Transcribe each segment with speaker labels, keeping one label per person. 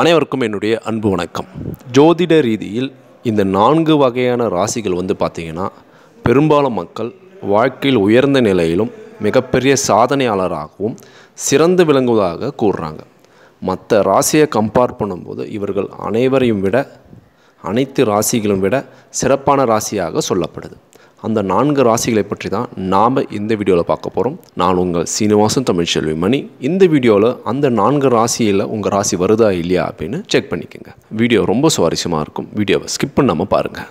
Speaker 1: அனைவருக்கும் என்னுடைய அன்பு வணக்கம் ஜோதிட ரீதியில் இந்த நான்கு வகையான ராசிகள் வந்து பார்த்திங்கன்னா பெரும்பாலும் மக்கள் வாழ்க்கையில் உயர்ந்த நிலையிலும் மிகப்பெரிய சாதனையாளராகவும் சிறந்து விளங்குவதாக கூறுறாங்க மற்ற ராசியை கம்பேர் பண்ணும்போது இவர்கள் அனைவரையும் விட அனைத்து ராசிகளும் விட சிறப்பான ராசியாக சொல்லப்படுது அந்த நான்கு ராசிகளை பற்றி தான் நாம் இந்த வீடியோவில் பார்க்க போகிறோம் நான் உங்கள் சீனிவாசன் தமிழ் செல்வி மணி இந்த வீடியோவில் அந்த நான்கு ராசியில் உங்கள் ராசி வருதா இல்லையா அப்படின்னு செக் பண்ணிக்கோங்க வீடியோ ரொம்ப சுவாரஸ்யமாக இருக்கும் வீடியோவை ஸ்கிப் பண்ணாமல் பாருங்கள்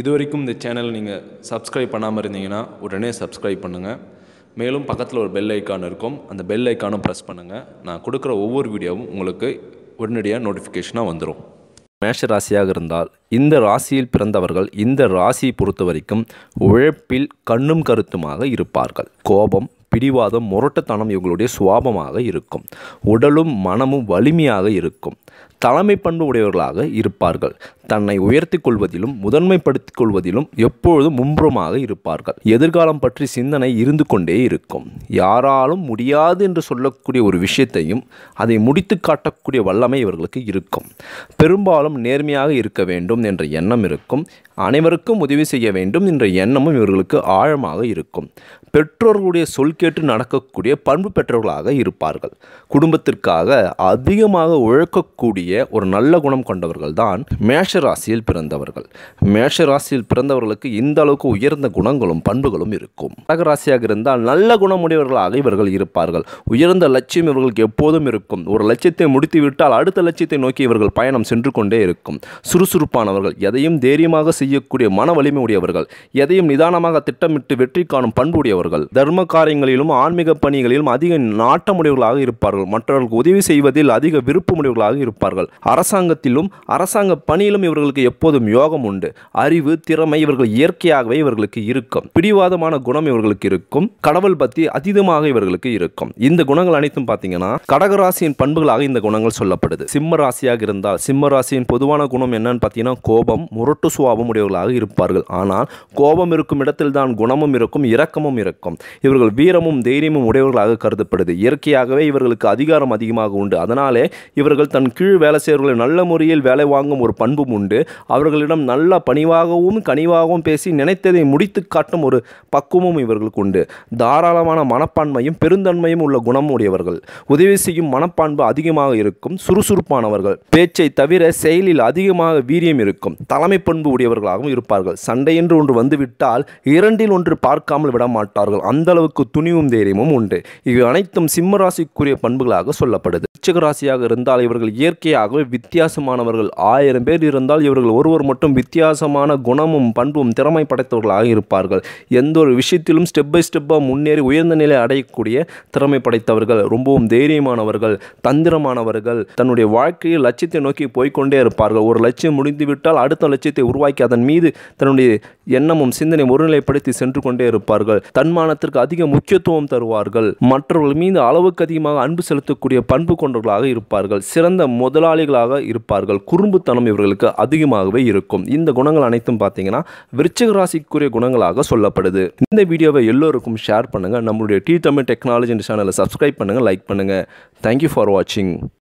Speaker 1: இது வரைக்கும் இந்த சேனல் நீங்கள் சப்ஸ்கிரைப் பண்ணாமல் இருந்தீங்கன்னா உடனே சப்ஸ்கிரைப் பண்ணுங்கள் மேலும் பக்கத்தில் ஒரு பெல் ஐக்கான் இருக்கும் அந்த பெல் ஐக்கானும் ப்ரெஸ் பண்ணுங்கள் நான் கொடுக்குற ஒவ்வொரு வீடியோவும் உங்களுக்கு உடனடியாக நோட்டிஃபிகேஷனாக வந்துடும் மேஷ ராசியாக இருந்தால் இந்த ராசியில் பிறந்தவர்கள் இந்த ராசியை பொறுத்த வரைக்கும் உழைப்பில் கண்ணும் கருத்துமாக இருப்பார்கள் கோபம் பிடிவாதம் முரட்டத்தனம் இவங்களுடைய சுவாபமாக இருக்கும் உடலும் மனமும் வலிமையாக இருக்கும் தலைமை பண்பு உடையவர்களாக இருப்பார்கள் தன்னை உயர்த்திக் கொள்வதிலும் முதன்மைப்படுத்திக் கொள்வதிலும் எப்பொழுதும் மும்புறமாக இருப்பார்கள் எதிர்காலம் பற்றி சிந்தனை இருந்து கொண்டே இருக்கும் யாராலும் முடியாது என்று சொல்லக்கூடிய ஒரு விஷயத்தையும் அதை முடித்து காட்டக்கூடிய வல்லமை இவர்களுக்கு இருக்கும் பெரும்பாலும் நேர்மையாக இருக்க வேண்டும் என்ற எண்ணம் இருக்கும் அனைவருக்கும் உதவி செய்ய வேண்டும் என்ற எண்ணமும் இவர்களுக்கு ஆழமாக இருக்கும் பெற்றோர்களுடைய சொல் கேட்டு நடக்கக்கூடிய பண்பு பெற்றவர்களாக இருப்பார்கள் குடும்பத்திற்காக அதிகமாக உழக்கக்கூடிய ஒரு நல்ல குணம் கொண்டவர்கள் தான் மேஷ மேஷ ராசியில் பிறந்தவர்கள் மேஷ ராசியில் பிறந்தவர்களுக்கு இந்த அளவுக்கு உயர்ந்த குணங்களும் பண்புகளும் இருக்கும் கடக ராசியாக இருந்தால் நல்ல குணமுடையவர்களாக இவர்கள் இருப்பார்கள் உயர்ந்த லட்சியம் இவர்களுக்கு எப்போதும் இருக்கும் ஒரு லட்சியத்தை முடித்துவிட்டால் அடுத்த லட்சியத்தை நோக்கி இவர்கள் பயணம் சென்று கொண்டே இருக்கும் சுறுசுறுப்பானவர்கள் எதையும் தைரியமாக செய்யக்கூடிய மன வலிமை உடையவர்கள் எதையும் நிதானமாக திட்டமிட்டு வெற்றி காணும் பண்பு உடையவர்கள் தர்ம காரியங்களிலும் ஆன்மீக பணிகளிலும் அதிக நாட்டமுடையவர்களாக இருப்பார்கள் மற்றவர்களுக்கு உதவி செய்வதில் அதிக விருப்பமுடையவர்களாக இருப்பார்கள் அரசாங்கத்திலும் அரசாங்க பணியிலும் இவர்களுக்கு எப்போதும் யோகம் உண்டு அறிவு திறமை இவர்கள் இயற்கையாகவே இவர்களுக்கு இருக்கும் பிடிவாதமான குணம் இவர்களுக்கு இருக்கும் கடவுள் பத்தி அதீதமாக இவர்களுக்கு இருக்கும் இந்த குணங்கள் அனைத்தும் பார்த்தீங்கன்னா கடகராசியின் பண்புகளாக இந்த குணங்கள் சொல்லப்படுது சிம்ம ராசியாக இருந்தால் சிம்ம ராசியின் பொதுவான குணம் என்னன்னு பார்த்தீங்கன்னா கோபம் முரட்டு சுவாபம் உடையவர்களாக இருப்பார்கள் ஆனால் கோபம் இருக்கும் இடத்தில் தான் குணமும் இருக்கும் இரக்கமும் இருக்கும் இவர்கள் வீரமும் தைரியமும் உடையவர்களாக கருதப்படுது இயற்கையாகவே இவர்களுக்கு அதிகாரம் அதிகமாக உண்டு அதனாலே இவர்கள் தன் கீழ் வேலை செய்வர்களை நல்ல முறையில் வேலை வாங்கும் ஒரு பண்பு பழக்கம் உண்டு அவர்களிடம் நல்ல பணிவாகவும் கனிவாகவும் பேசி நினைத்ததை முடித்து காட்டும் ஒரு பக்குவமும் இவர்களுக்கு உண்டு தாராளமான மனப்பான்மையும் பெருந்தன்மையும் உள்ள குணம் உடையவர்கள் உதவி செய்யும் மனப்பான்பு அதிகமாக இருக்கும் சுறுசுறுப்பானவர்கள் பேச்சை தவிர செயலில் அதிகமாக வீரியம் இருக்கும் தலைமை பண்பு உடையவர்களாகவும் இருப்பார்கள் சண்டை என்று ஒன்று வந்துவிட்டால் இரண்டில் ஒன்று பார்க்காமல் விட மாட்டார்கள் அந்த அளவுக்கு துணிவும் தைரியமும் உண்டு இவை அனைத்தும் சிம்ம ராசிக்குரிய பண்புகளாக சொல்லப்படுது ராசியாக இருந்தால் இவர்கள் இயற்கையாகவே வித்தியாசமானவர்கள் ஆயிரம் பேர் இருந்த இருந்தால் இவர்கள் ஒருவர் மட்டும் வித்தியாசமான குணமும் பண்பும் திறமை படைத்தவர்களாக இருப்பார்கள் எந்த ஒரு விஷயத்திலும் ஸ்டெப் பை ஸ்டெப்பாக முன்னேறி உயர்ந்த நிலை அடையக்கூடிய திறமை படைத்தவர்கள் ரொம்பவும் தைரியமானவர்கள் தந்திரமானவர்கள் தன்னுடைய வாழ்க்கையில் லட்சியத்தை நோக்கி போய்கொண்டே இருப்பார்கள் ஒரு லட்சியம் முடிந்துவிட்டால் அடுத்த லட்சியத்தை உருவாக்கி அதன் மீது தன்னுடைய எண்ணமும் சிந்தனை ஒருநிலைப்படுத்தி சென்று கொண்டே இருப்பார்கள் தன்மானத்திற்கு அதிக முக்கியத்துவம் தருவார்கள் மற்றவர்கள் மீது அளவுக்கு அதிகமாக அன்பு செலுத்தக்கூடிய பண்பு கொண்டவர்களாக இருப்பார்கள் சிறந்த முதலாளிகளாக இருப்பார்கள் குறும்புத்தனம் இவர்களுக்கு அதிகமாகவே இருக்கும் இந்த குணங்கள் அனைத்தும் பார்த்தீங்கன்னா விருச்சிக ராசிக்குரிய குணங்களாக சொல்லப்படுது இந்த வீடியோவை எல்லோருக்கும் ஷேர் பண்ணுங்கள் நம்மளுடைய டி தமிழ் டெக்னாலஜி சேனலை சப்ஸ்கிரைப் பண்ணுங்கள் லைக் பண்ணுங்கள் தேங்க்யூ ஃபார் வாட்சிங்